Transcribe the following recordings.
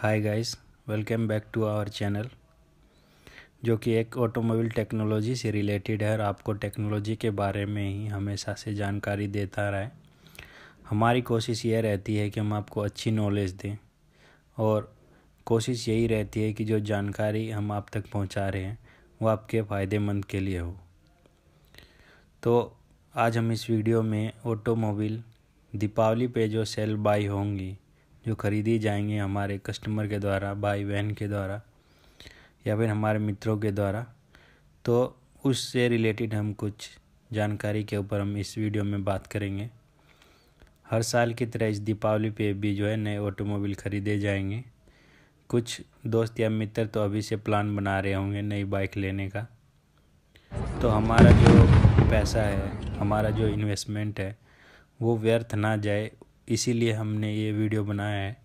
hi guys welcome back to our channel जो कि एक ऑटोमोबाइल टेक्नोलॉजी से रिलेटेड है और आपको टेक्नोलॉजी के बारे में ही हमेशा से जानकारी देता रहे हमारी कोशिश यह रहती है कि हम आपको अच्छी नॉलेज दें और कोशिश यही रहती है कि जो जानकारी हम आप तक पहुंचा रहे हैं वो आपके फ़ायदेमंद के लिए हो तो आज हम इस वीडियो में ऑटोमोबाइल दीपावली पे जो सेल बाई होंगी जो खरीदे जाएंगे हमारे कस्टमर के द्वारा भाई बहन के द्वारा या फिर हमारे मित्रों के द्वारा तो उससे रिलेटेड हम कुछ जानकारी के ऊपर हम इस वीडियो में बात करेंगे हर साल की तरह इस दीपावली पे भी जो है नए ऑटोमोबाइल ख़रीदे जाएंगे कुछ दोस्त या मित्र तो अभी से प्लान बना रहे होंगे नई बाइक लेने का तो हमारा जो पैसा है हमारा जो इन्वेस्टमेंट है वो व्यर्थ ना जाए इसीलिए हमने ये वीडियो बनाया है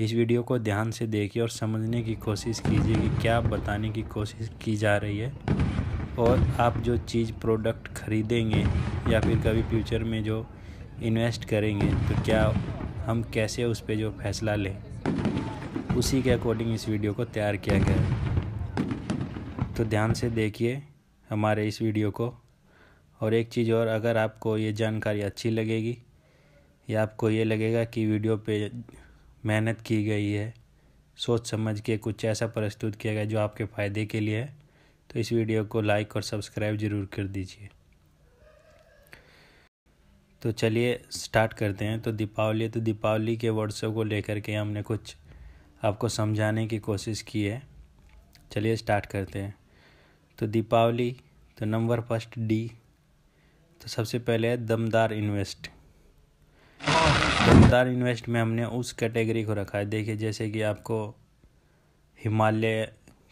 इस वीडियो को ध्यान से देखिए और समझने की कोशिश कीजिए कि क्या बताने की कोशिश की जा रही है और आप जो चीज़ प्रोडक्ट खरीदेंगे या फिर कभी फ्यूचर में जो इन्वेस्ट करेंगे तो क्या हम कैसे उस पर जो फैसला लें उसी के अकॉर्डिंग इस वीडियो को तैयार किया गया है तो ध्यान से देखिए हमारे इस वीडियो को और एक चीज़ और अगर आपको ये जानकारी अच्छी लगेगी या आपको ये लगेगा कि वीडियो पे मेहनत की गई है सोच समझ के कुछ ऐसा प्रस्तुत किया गया जो आपके फ़ायदे के लिए है तो इस वीडियो को लाइक और सब्सक्राइब ज़रूर कर दीजिए तो चलिए स्टार्ट करते हैं तो दीपावली तो दीपावली के वर्ड्सों को लेकर के हमने कुछ आपको समझाने की कोशिश की है चलिए स्टार्ट करते हैं तो दीपावली तो नंबर फर्स्ट डी तो सबसे पहले है दमदार इन्वेस्ट दमदार इन्वेस्ट में हमने उस कैटेगरी को रखा है देखिए जैसे कि आपको हिमालय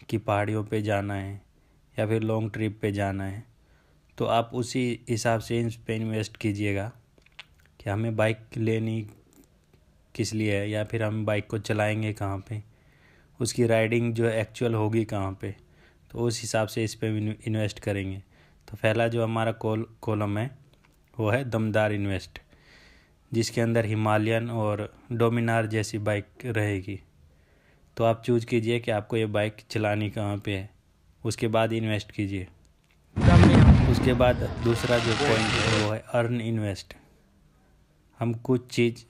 की पहाड़ियों पे जाना है या फिर लॉन्ग ट्रिप पे जाना है तो आप उसी हिसाब से इस पर इन्वेस्ट कीजिएगा कि हमें बाइक लेनी किस लिए है या फिर हम बाइक को चलाएंगे कहाँ पे उसकी राइडिंग जो एक्चुअल होगी कहाँ पे तो उस हिसाब से इस पर इन्वेस्ट करेंगे तो पहला जो हमारा कॉल कॉलम है वो है दमदार इन्वेस्ट जिसके अंदर हिमालयन और डोमिनार जैसी बाइक रहेगी तो आप चूज कीजिए कि आपको ये बाइक चलानी कहाँ पे है उसके बाद इन्वेस्ट कीजिए उसके बाद दूसरा जो पॉइंट है वो है अर्न इन्वेस्ट हम कुछ चीज़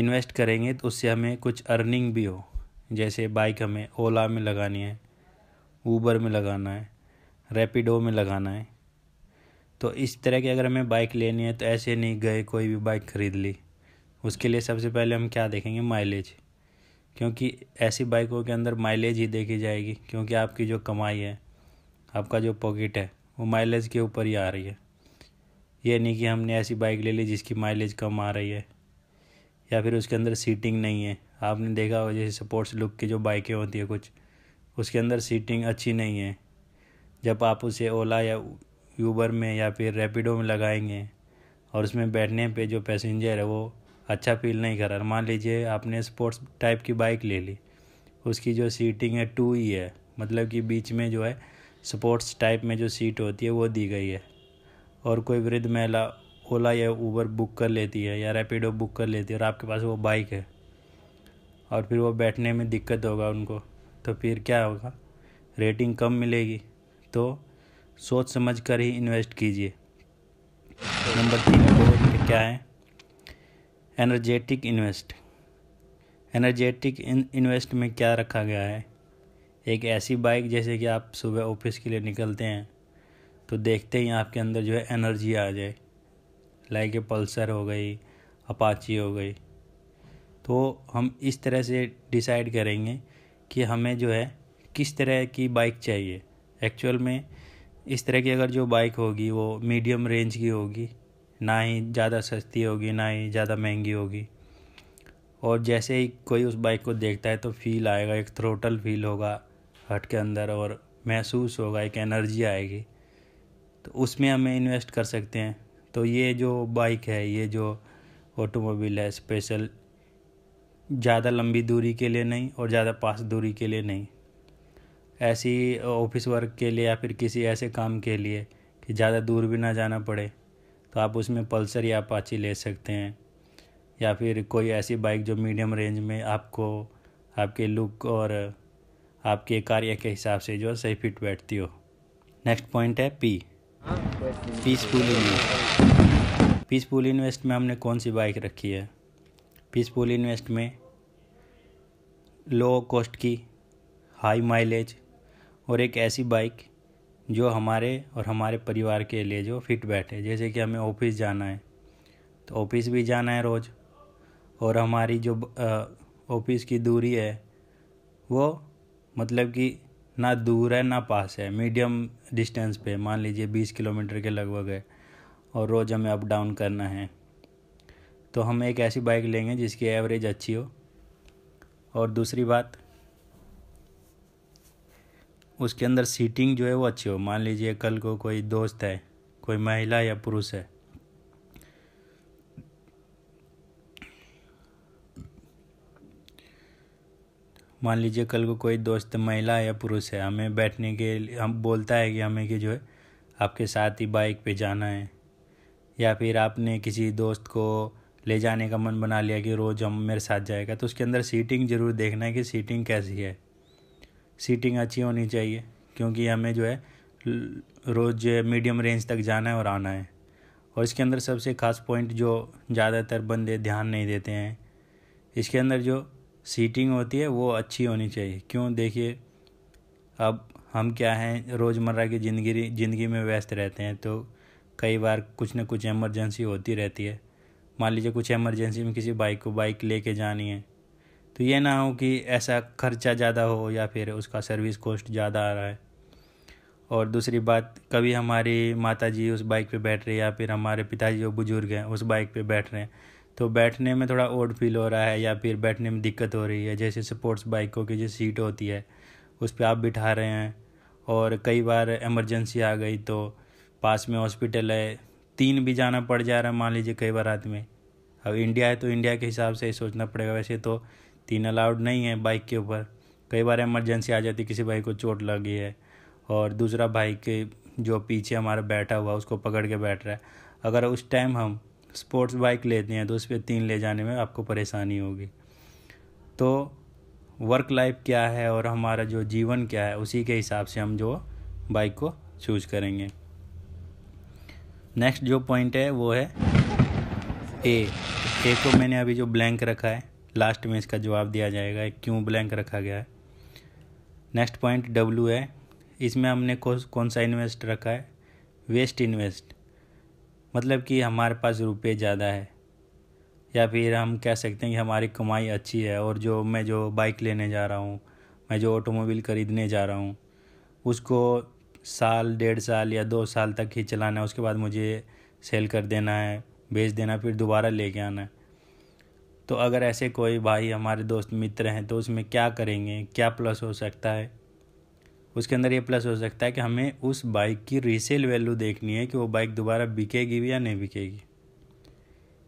इन्वेस्ट करेंगे तो उससे हमें कुछ अर्निंग भी हो जैसे बाइक हमें ओला में लगानी है ऊबर में लगाना है रेपिडो में लगाना है तो इस तरह की अगर हमें बाइक लेनी है तो ऐसे नहीं गए कोई भी बाइक ख़रीद ली उसके लिए सबसे पहले हम क्या देखेंगे माइलेज क्योंकि ऐसी बाइकों के अंदर माइलेज ही देखी जाएगी क्योंकि आपकी जो कमाई है आपका जो पॉकेट है वो माइलेज के ऊपर ही आ रही है ये नहीं कि हमने ऐसी बाइक ले ली जिसकी माइलेज कम आ रही है या फिर उसके अंदर सीटिंग नहीं है आपने देखा हो जैसे स्पोर्ट्स लुक की जो बाइकें होती है कुछ उसके अंदर सीटिंग अच्छी नहीं है जब आप उसे ओला या यूबर में या फिर रैपिडो में लगाएंगे और उसमें बैठने पे जो पैसेंजर है वो अच्छा फील नहीं कर रहा मान लीजिए आपने स्पोर्ट्स टाइप की बाइक ले ली उसकी जो सीटिंग है टू ही e है मतलब कि बीच में जो है स्पोर्ट्स टाइप में जो सीट होती है वो दी गई है और कोई वृद्ध महिला ओला या ऊबर बुक कर लेती है या रैपिडो बुक कर लेती है और आपके पास वो बाइक है और फिर वो बैठने में दिक्कत होगा उनको तो फिर क्या होगा रेटिंग कम मिलेगी तो सोच समझ कर ही इन्वेस्ट कीजिए नंबर तीन क्या है एनर्जेटिक इन्वेस्ट एनर्जेटिक इन्वेस्ट में क्या रखा गया है एक ऐसी बाइक जैसे कि आप सुबह ऑफिस के लिए निकलते हैं तो देखते ही आपके अंदर जो है एनर्जी आ जाए लाइक ए पल्सर हो गई अपाची हो गई तो हम इस तरह से डिसाइड करेंगे कि हमें जो है किस तरह की बाइक चाहिए एक्चुअल में इस तरह की अगर जो बाइक होगी वो मीडियम रेंज की होगी ना ही ज़्यादा सस्ती होगी ना ही ज़्यादा महंगी होगी और जैसे ही कोई उस बाइक को देखता है तो फील आएगा एक थ्रोटल फील होगा हट के अंदर और महसूस होगा एक एनर्जी आएगी तो उसमें हमें इन्वेस्ट कर सकते हैं तो ये जो बाइक है ये जो ऑटोमोबाइल है स्पेशल ज़्यादा लंबी दूरी के लिए नहीं और ज़्यादा पास दूरी के लिए नहीं ऐसी ऑफिस वर्क के लिए या फिर किसी ऐसे काम के लिए कि ज़्यादा दूर भी ना जाना पड़े तो आप उसमें पल्सर या अपाची ले सकते हैं या फिर कोई ऐसी बाइक जो मीडियम रेंज में आपको आपके लुक और आपके कार्य के हिसाब से जो सही फिट बैठती हो नेक्स्ट पॉइंट है P peaceful invest peaceful invest में हमने कौन सी बाइक रखी है पीसफुल इन्वेस्ट में लो कॉस्ट की हाई माइलेज और एक ऐसी बाइक जो हमारे और हमारे परिवार के लिए जो फिट बैठे जैसे कि हमें ऑफिस जाना है तो ऑफिस भी जाना है रोज़ और हमारी जो ऑफिस की दूरी है वो मतलब कि ना दूर है ना पास है मीडियम डिस्टेंस पे मान लीजिए बीस किलोमीटर के लगभग है और रोज़ हमें अप डाउन करना है तो हम एक ऐसी बाइक लेंगे जिसकी एवरेज अच्छी हो और दूसरी बात उसके अंदर सीटिंग जो है वो अच्छी हो मान लीजिए कल को कोई दोस्त है कोई महिला या पुरुष है मान लीजिए कल को कोई दोस्त महिला या पुरुष है हमें बैठने के हम बोलता है कि हमें कि जो है आपके साथ ही बाइक पे जाना है या फिर आपने किसी दोस्त को ले जाने का मन बना लिया कि रोज़ हम मेरे साथ जाएगा तो उसके अंदर सीटिंग ज़रूर देखना है कि सीटिंग कैसी है सीटिंग अच्छी होनी चाहिए क्योंकि हमें जो है रोज़ मीडियम रेंज तक जाना है और आना है और इसके अंदर सबसे ख़ास पॉइंट जो ज़्यादातर बंदे ध्यान नहीं देते हैं इसके अंदर जो सीटिंग होती है वो अच्छी होनी चाहिए क्यों देखिए अब हम क्या हैं रोज़मर्रा की ज़िंदगी ज़िंदगी में व्यस्त रहते हैं तो कई बार कुछ ना कुछ एमरजेंसी होती रहती है मान लीजिए कुछ एमरजेंसी में किसी बाइक को बाइक लेके जानी है तो ये ना हो कि ऐसा खर्चा ज़्यादा हो या फिर उसका सर्विस कॉस्ट ज़्यादा आ रहा है और दूसरी बात कभी हमारी माता जी उस बाइक पे बैठ रही है या फिर हमारे पिताजी जो बुज़ुर्ग हैं उस बाइक पे बैठ रहे हैं तो बैठने में थोड़ा ओड फील हो रहा है या फिर बैठने में दिक्कत हो रही है जैसे स्पोर्ट्स बाइकों की जो सीट होती है उस पर आप बिठा रहे हैं और कई बार एमरजेंसी आ गई तो पास में हॉस्पिटल है तीन भी जाना पड़ जा रहा है मान लीजिए कई बार रात में अब इंडिया है तो इंडिया के हिसाब से सोचना पड़ेगा वैसे तो तीन अलाउड नहीं है बाइक के ऊपर कई बार एमरजेंसी आ जाती किसी भाई को चोट लगी है और दूसरा भाई के जो पीछे हमारा बैठा हुआ उसको पकड़ के बैठ रहा है अगर उस टाइम हम स्पोर्ट्स बाइक लेते हैं तो उस पर तीन ले जाने में आपको परेशानी होगी तो वर्क लाइफ क्या है और हमारा जो जीवन क्या है उसी के हिसाब से हम जो बाइक को चूज करेंगे नेक्स्ट जो पॉइंट है वो है ए ए को मैंने अभी जो ब्लैंक रखा है लास्ट में इसका जवाब दिया जाएगा क्यों ब्लैंक रखा गया है नेक्स्ट पॉइंट डब्ल्यू है इसमें हमने कौन सा इन्वेस्ट रखा है वेस्ट इन्वेस्ट मतलब कि हमारे पास रुपये ज़्यादा है या फिर हम कह सकते हैं कि हमारी कमाई अच्छी है और जो मैं जो बाइक लेने जा रहा हूँ मैं जो ऑटोमोबाइल ख़रीदने जा रहा हूँ उसको साल डेढ़ साल या दो साल तक ही चलाना है उसके बाद मुझे सेल कर देना है बेच देना फिर दोबारा लेके आना है तो अगर ऐसे कोई भाई हमारे दोस्त मित्र हैं तो उसमें क्या करेंगे क्या प्लस हो सकता है उसके अंदर ये प्लस हो सकता है कि हमें उस बाइक की रीसेल वैल्यू देखनी है कि वो बाइक दोबारा बिकेगी भी या नहीं बिकेगी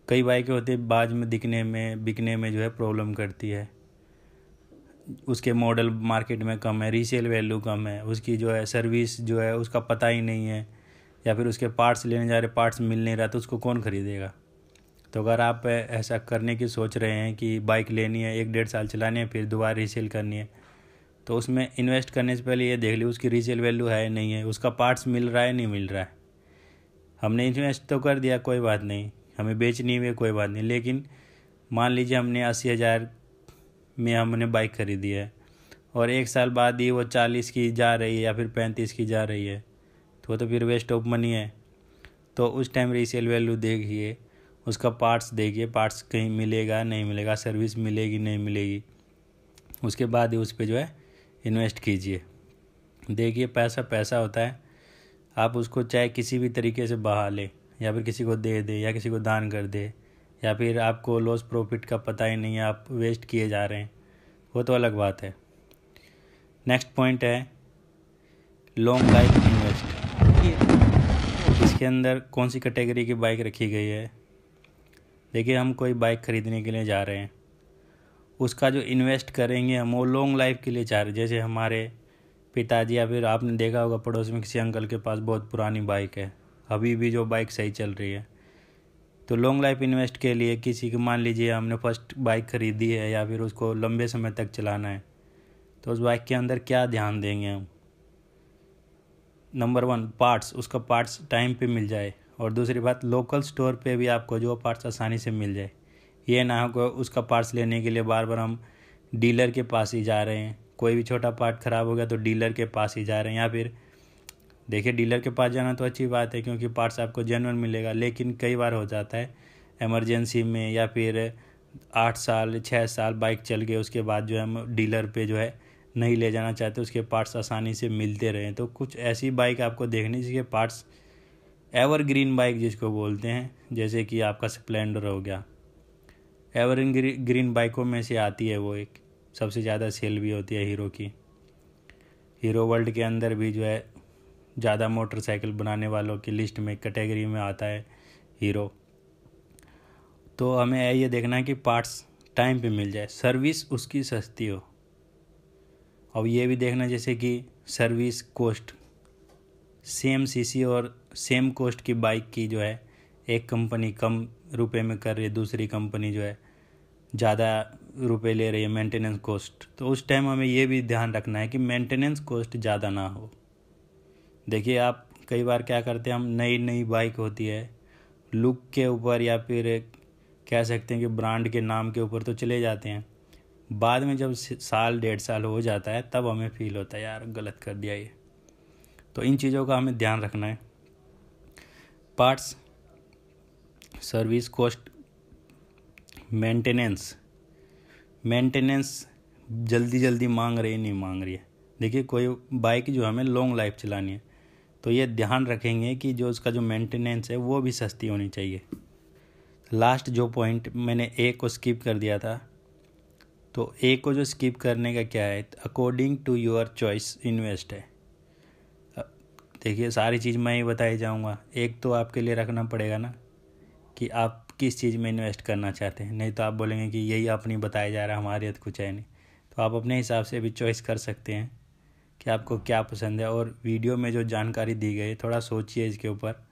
कई बाइकें होती है बाद में दिखने में बिकने में जो है प्रॉब्लम करती है उसके मॉडल मार्केट में कम है रीसेल वैल्यू कम है उसकी जो है सर्विस जो है उसका पता ही नहीं है या फिर उसके पार्ट्स लेने जा रहे पार्ट्स मिल नहीं रहा तो उसको कौन ख़रीदेगा तो अगर आप ऐसा करने की सोच रहे हैं कि बाइक लेनी है एक डेढ़ साल चलानी है फिर दोबारा रीसेल करनी है तो उसमें इन्वेस्ट करने से पहले ये देख ली उसकी रीसेल वैल्यू है नहीं है उसका पार्ट्स मिल रहा है नहीं मिल रहा है हमने इन्वेस्ट तो कर दिया कोई बात नहीं हमें बेचनी हुई कोई बात नहीं लेकिन मान लीजिए हमने अस्सी हज़ार में हमने बाइक खरीदी है और एक साल बाद ही वो चालीस की जा रही है या फिर पैंतीस की जा रही है तो वो तो फिर वेस्ट ऑफ मनी है तो उस टाइम रीसेल वैल्यू देखिए उसका पार्ट्स देखिए पार्ट्स कहीं मिलेगा नहीं मिलेगा सर्विस मिलेगी नहीं मिलेगी उसके बाद ही उस पर जो है इन्वेस्ट कीजिए देखिए पैसा पैसा होता है आप उसको चाहे किसी भी तरीके से बहा लें या फिर किसी को दे दे या किसी को दान कर दे या फिर आपको लॉस प्रॉफिट का पता ही नहीं है आप वेस्ट किए जा रहे हैं वो तो अलग बात है नेक्स्ट पॉइंट है लॉन्ग लाइफ इन्वेस्ट इसके अंदर कौन सी कैटेगरी की बाइक रखी गई है देखिए हम कोई बाइक ख़रीदने के लिए जा रहे हैं उसका जो इन्वेस्ट करेंगे हम वो लॉन्ग लाइफ के लिए चाह रहे जैसे हमारे पिताजी या फिर आपने देखा होगा पड़ोस में किसी अंकल के पास बहुत पुरानी बाइक है अभी भी जो बाइक सही चल रही है तो लॉन्ग लाइफ इन्वेस्ट के लिए किसी की मान लीजिए हमने फर्स्ट बाइक ख़रीदी है या फिर उसको लंबे समय तक चलाना है तो उस बाइक के अंदर क्या ध्यान देंगे हम नंबर वन पार्ट्स उसका पार्ट्स टाइम पे मिल जाए और दूसरी बात लोकल स्टोर पे भी आपको जो पार्ट्स आसानी से मिल जाए ये ना हो उसका पार्ट्स लेने के लिए बार बार हम डीलर के पास ही जा रहे हैं कोई भी छोटा पार्ट ख़राब हो गया तो डीलर के पास ही जा रहे हैं या फिर देखिए डीलर के पास जाना तो अच्छी बात है क्योंकि पार्ट्स आपको जेनवन मिलेगा लेकिन कई बार हो जाता है एमरजेंसी में या फिर आठ साल छः साल बाइक चल गए उसके बाद जो है हम डीलर पे जो है नहीं ले जाना चाहते उसके पार्ट्स आसानी से मिलते रहें तो कुछ ऐसी बाइक आपको देखनी जिसके पार्ट्स एवरग्रीन बाइक जिसको बोलते हैं जैसे कि आपका स्प्लेंडर हो गया एवर ग्रीन बाइकों में से आती है वो एक सबसे ज़्यादा सेल भी होती है हीरो की हीरो वर्ल्ड के अंदर भी जो है ज़्यादा मोटरसाइकिल बनाने वालों की लिस्ट में कैटेगरी में आता है हीरो तो हमें ये देखना है कि पार्ट्स टाइम पे मिल जाए सर्विस उसकी सस्ती हो और ये भी देखना जैसे कि सर्विस कोस्ट सेम सीसी और सेम कॉस्ट की बाइक की जो है एक कंपनी कम रुपए में कर रही है दूसरी कंपनी जो है ज़्यादा रुपए ले रही है मेंटेनेंस कॉस्ट तो उस टाइम हमें ये भी ध्यान रखना है कि मेंटेनेंस कॉस्ट ज़्यादा ना हो देखिए आप कई बार क्या करते हैं हम नई नई बाइक होती है लुक के ऊपर या फिर कह सकते हैं कि ब्रांड के नाम के ऊपर तो चले जाते हैं बाद में जब साल डेढ़ साल हो जाता है तब हमें फील होता है यार गलत कर दिया ये तो इन चीज़ों का हमें ध्यान रखना है parts service cost maintenance maintenance जल्दी जल्दी मांग रही है नहीं मांग रही है देखिए कोई बाइक जो हमें लॉन्ग लाइफ चलानी है तो ये ध्यान रखेंगे कि जो उसका जो मेंटेनेंस है वो भी सस्ती होनी चाहिए लास्ट जो पॉइंट मैंने ए को स्किप कर दिया था तो ए को जो स्किप करने का क्या है according to your choice invest है देखिए सारी चीज़ मैं ही बताई जाऊँगा एक तो आपके लिए रखना पड़ेगा ना कि आप किस चीज़ में इन्वेस्ट करना चाहते हैं नहीं तो आप बोलेंगे कि यही आप नहीं बताया जा रहा है हमारे हाथ कुछ है नहीं तो आप अपने हिसाब से भी चॉइस कर सकते हैं कि आपको क्या पसंद है और वीडियो में जो जानकारी दी गई थोड़ा सोचिए इसके ऊपर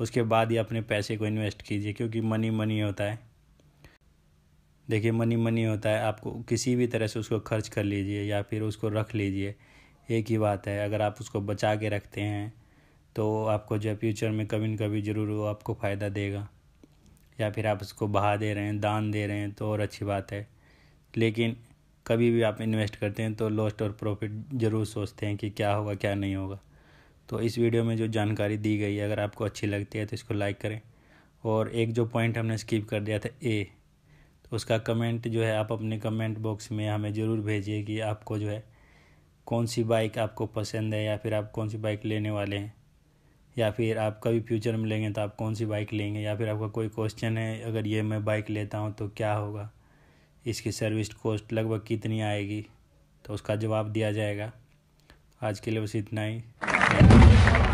उसके बाद ही अपने पैसे को इन्वेस्ट कीजिए क्योंकि मनी मनी होता है देखिए मनी मनी होता है आपको किसी भी तरह से उसको खर्च कर लीजिए या फिर उसको रख लीजिए एक ही बात है अगर आप उसको बचा के रखते हैं तो आपको जो फ्यूचर में कभी न कभी ज़रूर वो आपको फ़ायदा देगा या फिर आप उसको बहा दे रहे हैं दान दे रहे हैं तो और अच्छी बात है लेकिन कभी भी आप इन्वेस्ट करते हैं तो लॉस्ट और प्रॉफिट ज़रूर सोचते हैं कि क्या होगा क्या नहीं होगा तो इस वीडियो में जो जानकारी दी गई है अगर आपको अच्छी लगती है तो इसको लाइक करें और एक जो पॉइंट हमने स्किप कर दिया था ए तो उसका कमेंट जो है आप अपने कमेंट बॉक्स में हमें ज़रूर भेजिए कि आपको जो है कौन सी बाइक आपको पसंद है या फिर आप कौन सी बाइक लेने वाले हैं या फिर आप कभी फ्यूचर में लेंगे तो आप कौन सी बाइक लेंगे या फिर आपका कोई क्वेश्चन है अगर ये मैं बाइक लेता हूँ तो क्या होगा इसकी सर्विस कॉस्ट लगभग कितनी आएगी तो उसका जवाब दिया जाएगा आज के लिए बस इतना ही